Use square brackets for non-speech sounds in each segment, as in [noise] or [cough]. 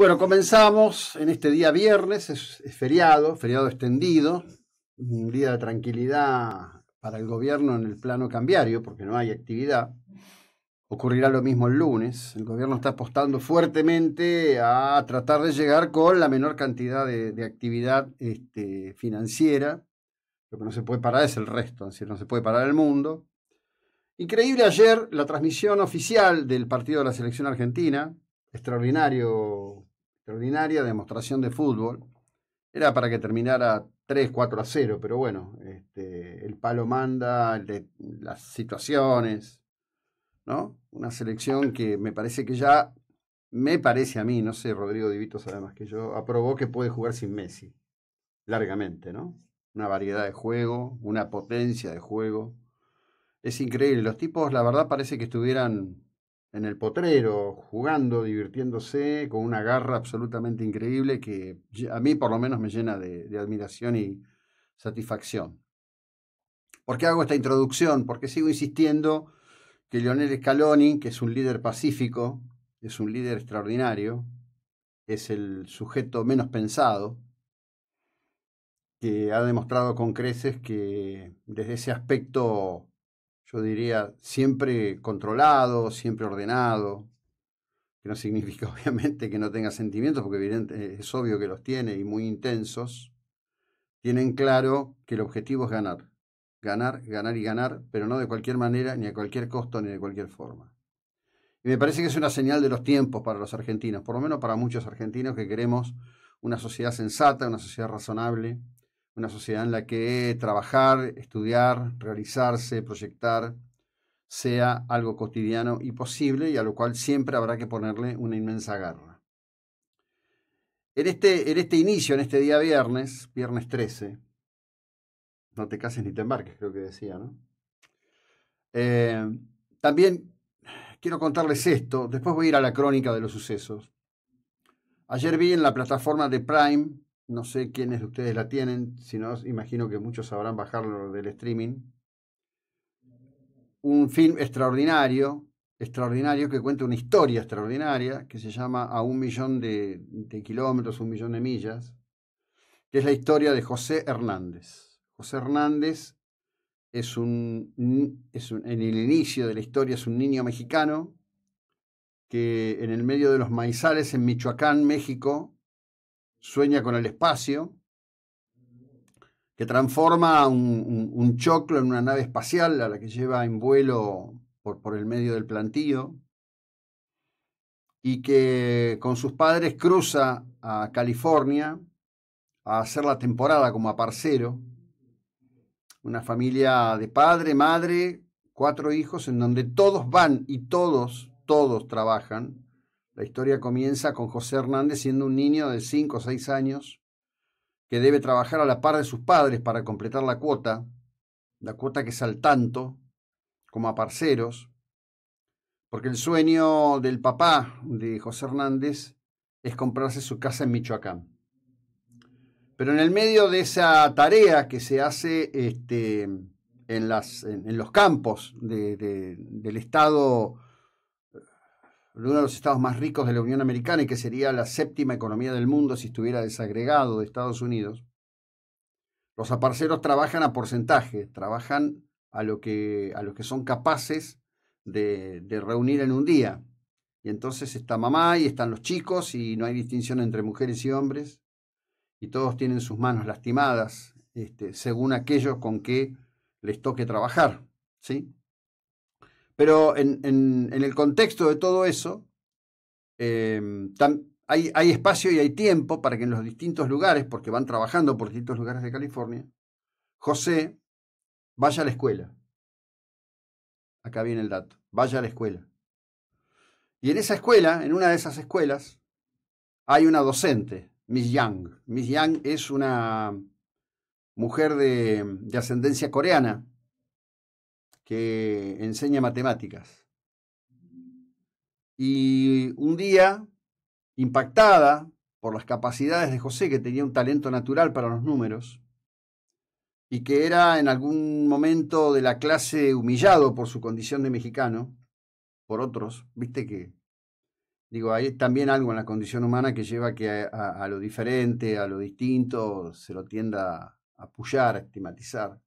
Bueno, comenzamos en este día viernes, es, feriado, feriado extendido, un día de tranquilidad para el gobierno en el plano cambiario, porque no hay actividad. Ocurrirá lo mismo el lunes. El gobierno está apostando fuertemente a tratar de llegar con la menor cantidad de, actividad este, financiera. Lo que no se puede parar es el resto, no se puede parar el mundo. Increíble ayer la transmisión oficial del partido de la selección argentina, extraordinario extraordinaria demostración de fútbol. Era para que terminara 3, 4 a 0, pero bueno, este, el palo manda, las situaciones, ¿no? Una selección que me parece que ya, me parece a mí, no sé, Rodrigo Divito sabe más que yo, aprobó que puede jugar sin Messi, largamente, ¿no? Una variedad de juego, una potencia de juego. Es increíble, los tipos, la verdad, parece que estuvieran en el potrero, jugando, divirtiéndose, con una garra absolutamente increíble que a mí por lo menos me llena de, admiración y satisfacción. ¿Por qué hago esta introducción? Porque sigo insistiendo que Lionel Scaloni, que es un líder pacífico, es un líder extraordinario, es el sujeto menos pensado, que ha demostrado con creces que desde ese aspecto yo diría, siempre controlado, siempre ordenado, que no [laughs] significa obviamente que no tenga sentimientos, porque es obvio que los tiene y muy intensos, tienen claro que el objetivo es ganar, ganar, ganar y ganar, pero no de cualquier manera, ni a cualquier costo, ni de cualquier forma. Y me parece que es una señal de los tiempos para los argentinos, por lo menos para muchos argentinos que queremos una sociedad sensata, una sociedad razonable, una sociedad en la que trabajar, estudiar, realizarse, proyectar sea algo cotidiano y posible y a lo cual siempre habrá que ponerle una inmensa garra. En este, en este inicio, en este día viernes, viernes 13, no te cases ni te embarques, creo que decía, ¿no? Eh, también quiero contarles esto, después voy a ir a la crónica de los sucesos. Ayer vi en la plataforma de Prime no sé quiénes de ustedes la tienen, si no, imagino que muchos sabrán bajarlo del streaming. Un film extraordinario, extraordinario que cuenta una historia extraordinaria que se llama A un millón de, kilómetros, un millón de millas, que es la historia de José Hernández. José Hernández es un, es un, en el inicio de la historia es un niño mexicano que en el medio de los maizales en Michoacán, México, sueña con el espacio, que transforma un, choclo en una nave espacial a la que lleva en vuelo por, por el medio del plantío, y que con sus padres cruza a California a hacer la temporada como parcero. Una familia de padre, madre, cuatro hijos, en donde todos van y todos, todos trabajan la historia comienza con José Hernández siendo un niño de 5 o 6 años que debe trabajar a la par de sus padres para completar la cuota, la cuota que es al tanto, como a parceros, porque el sueño del papá de José Hernández es comprarse su casa en Michoacán. Pero en el medio de esa tarea que se hace este, en, las, los campos del estado uno de los estados más ricos de la Unión Americana y que sería la séptima economía del mundo si estuviera desagregado de Estados Unidos, los aparceros trabajan a porcentaje, trabajan a lo que, a que son capaces de, reunir en un día. Y entonces está mamá y están los chicos y no hay distinción entre mujeres y hombres y todos tienen sus manos lastimadas este, según aquello con que les toque trabajar. ¿sí? Pero en, el contexto de todo eso, em, hay, espacio y hay tiempo para que en los distintos lugares, porque van trabajando por distintos lugares de California, José vaya a la escuela. Acá viene el dato. Vaya a la escuela. Y en esa escuela, en una de esas escuelas, hay una docente, Miss Yang. Miss Yang es una mujer de ascendencia coreana que enseña matemáticas. Y un día, impactada por las capacidades de José, que tenía un talento natural para los números, y que era en algún momento de la clase humillado por su condición de mexicano, por otros, viste que, digo, hay también algo en la condición humana que lleva que a, lo diferente, a lo distinto, se lo tienda a apoyar, a estigmatizar.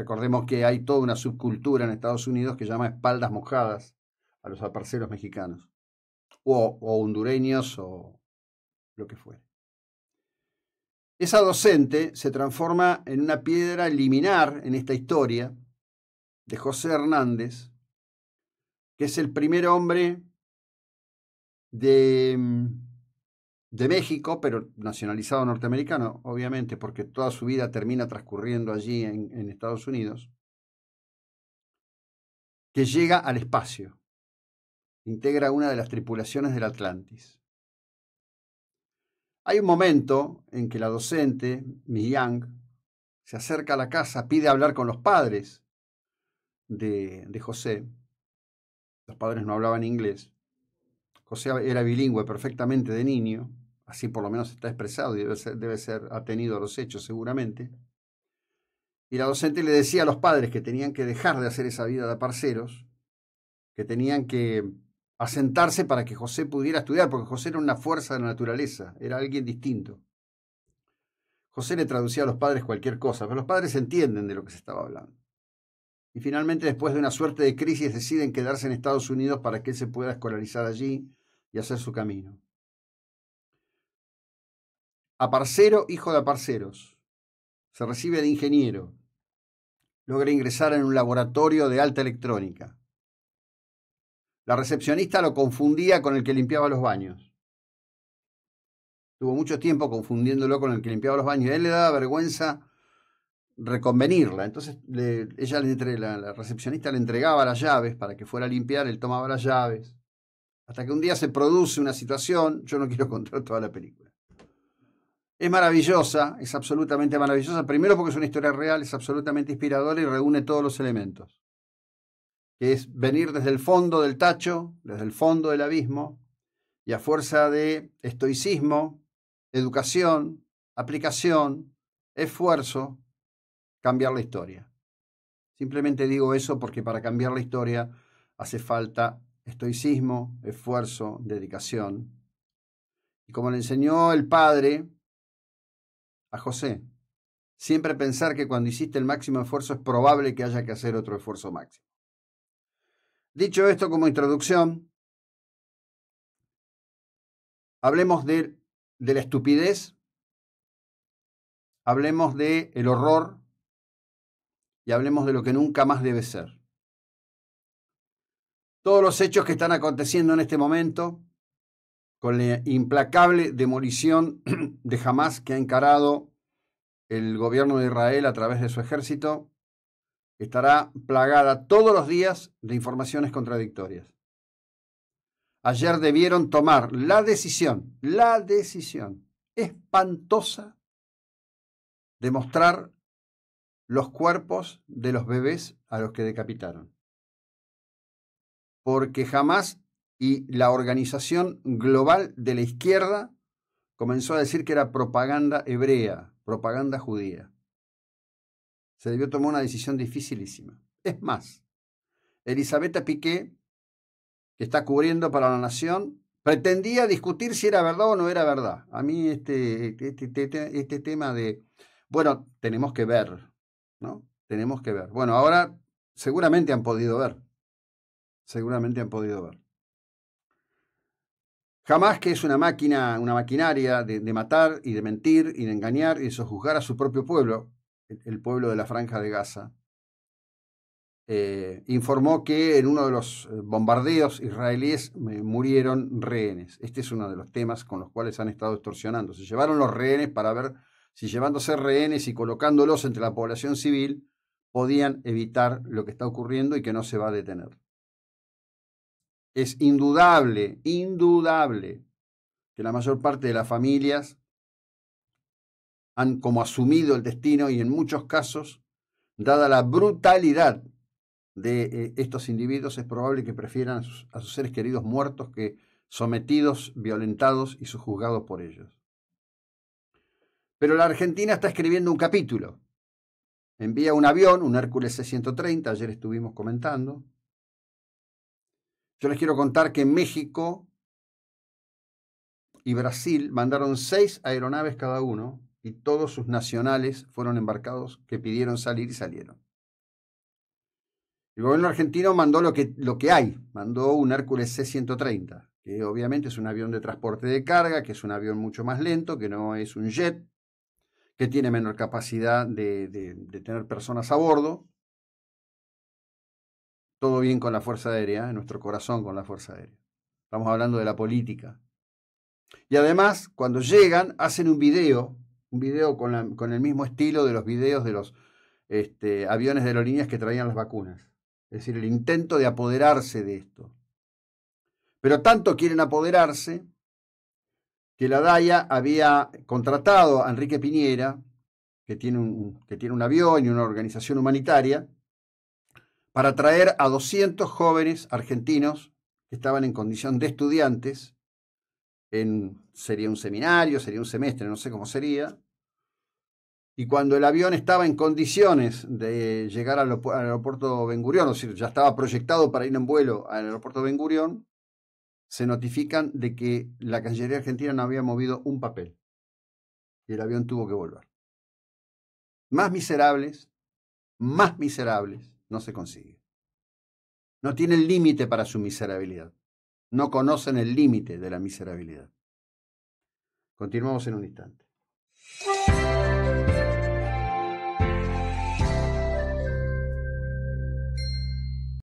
Recordemos que hay toda una subcultura en Estados Unidos que llama espaldas mojadas a los aparceros mexicanos, o, hondureños, o lo que fuere. Esa docente se transforma en una piedra liminar en esta historia de José Hernández, que es el primer hombre de mm, de México, pero nacionalizado norteamericano, obviamente, porque toda su vida termina transcurriendo allí en, Estados Unidos, que llega al espacio, integra una de las tripulaciones del Atlantis. Hay un momento en que la docente, Miss Young, se acerca a la casa, pide hablar con los padres de, de José. Los padres no hablaban inglés. José era bilingüe perfectamente de niño así por lo menos está expresado y debe ser, atenido a los hechos seguramente. Y la docente le decía a los padres que tenían que dejar de hacer esa vida de parceros, que tenían que asentarse para que José pudiera estudiar, porque José era una fuerza de la naturaleza, era alguien distinto. José le traducía a los padres cualquier cosa, pero los padres entienden de lo que se estaba hablando. Y finalmente, después de una suerte de crisis, deciden quedarse en Estados Unidos para que él se pueda escolarizar allí y hacer su camino. Aparcero, hijo de aparceros. Se recibe de ingeniero. Logra ingresar en un laboratorio de alta electrónica. La recepcionista lo confundía con el que limpiaba los baños. Tuvo mucho tiempo confundiéndolo con el que limpiaba los baños. A él le daba vergüenza reconvenirla. Entonces ella le la, recepcionista le entregaba las llaves para que fuera a limpiar, él tomaba las llaves. Hasta que un día se produce una situación, yo no quiero [laughs] contar toda la película. Es maravillosa, es absolutamente maravillosa, primero porque es una historia real, es absolutamente inspiradora y reúne todos los elementos, que es venir desde el fondo del tacho, desde el fondo del abismo, y a fuerza de estoicismo, educación, aplicación, esfuerzo, cambiar la historia. Simplemente digo eso porque para cambiar la historia hace falta estoicismo, esfuerzo, dedicación. Y como le enseñó el padre, a José. Siempre pensar que cuando hiciste el máximo esfuerzo es probable que haya que hacer otro esfuerzo máximo. Dicho esto como introducción, hablemos de, la estupidez, hablemos del el horror y hablemos de lo que nunca más debe ser. Todos los hechos que están aconteciendo en este momento con la implacable demolición [clears throat] de Hamas que ha encarado el gobierno de Israel a través de su ejército, estará plagada todos los días de informaciones contradictorias. Ayer debieron tomar la decisión, la decisión espantosa de mostrar los cuerpos de los bebés a los que decapitaron. Porque jamás y la Organización Global de la Izquierda comenzó a decir que era propaganda hebrea, propaganda judía. Se debió tomar una decisión dificilísima. Es más, Elisabetta Piqué, que está cubriendo para la Nación, pretendía discutir si era verdad o no era verdad. A mí este, este, este, este, este tema de, bueno, tenemos que ver, ¿no? Tenemos que ver. Bueno, ahora seguramente han podido ver. Seguramente han podido ver. Jamás que es una máquina, una maquinaria de, matar y de mentir y de engañar y de sojuzgar a su propio pueblo, el, pueblo de la Franja de Gaza. Eh, informó que en uno de los eh, bombardeos israelíes eh, murieron rehenes. Este es uno de los temas con los cuales han estado extorsionando. Se llevaron los rehenes para ver si llevándose rehenes y colocándolos entre la población civil podían evitar lo que está ocurriendo y que no se va a detener. Es indudable, indudable, que la mayor parte de las familias han como asumido el destino y en muchos casos, dada la brutalidad de eh, estos individuos, es probable que prefieran a sus, seres queridos muertos que sometidos, violentados y sujuzgados por ellos. Pero la Argentina está escribiendo un capítulo. Envía un avión, un Hércules C-130, ayer estuvimos comentando, yo les quiero contar que México y Brasil mandaron seis aeronaves cada uno y todos sus nacionales fueron embarcados que pidieron salir y salieron. El gobierno argentino mandó lo que, lo que hay, mandó un Hércules C-130, que obviamente es un avión de transporte de carga, que es un avión mucho más lento, que no es un jet, que tiene menor capacidad de tener personas a bordo, todo bien con la Fuerza Aérea, en nuestro corazón con la Fuerza Aérea. Estamos hablando de la política. Y además, cuando llegan, hacen un video, un video con, el mismo estilo de los videos de los este, aviones de aerolíneas que traían las vacunas. Es decir, el intento de apoderarse de esto. Pero tanto quieren apoderarse que la DAIA había contratado a Enrique Piñera, que tiene un, que tiene un avión y una organización humanitaria, para traer a 200 jóvenes argentinos que estaban en condición de estudiantes, sería un seminario, sería un semestre, no sé cómo sería, y cuando el avión estaba en condiciones de llegar al, aeropuerto Ben Gurión, o sea, ya estaba proyectado para ir en vuelo al aeropuerto Ben Gurión, se notifican de que la Cancillería Argentina no había movido un papel y el avión tuvo que volver. Más miserables, más miserables, no se consigue. No tienen límite para su miserabilidad. No conocen el límite de la miserabilidad. Continuamos en un instante.